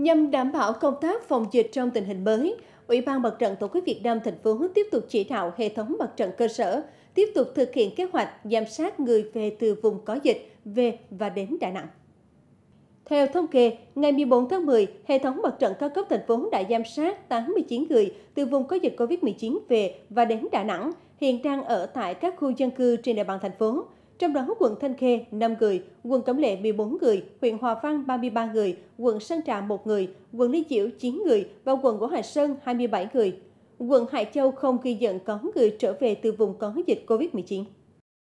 Nhằm đảm bảo công tác phòng dịch trong tình hình mới, Ủy ban Mặt trận Tổ quốc Việt Nam thành phố tiếp tục chỉ đạo hệ thống mặt trận cơ sở tiếp tục thực hiện kế hoạch giám sát người về từ vùng có dịch về và đến Đà Nẵng. Theo thống kê, ngày 14 tháng 10, hệ thống mặt trận cao cấp thành phố đã giám sát 89 người từ vùng có dịch COVID-19 về và đến Đà Nẵng, hiện đang ở tại các khu dân cư trên địa bàn thành phố trong đó quận Thanh Khê 5 người, quận Cẩm Lệ 14 người, huyện Hòa Vang 33 người, quận Sơn Trà 1 người, quận Lý Chiểu 9 người và quận của Hành Sơn 27 người. Quận Hải Châu không ghi nhận có người trở về từ vùng có dịch COVID-19.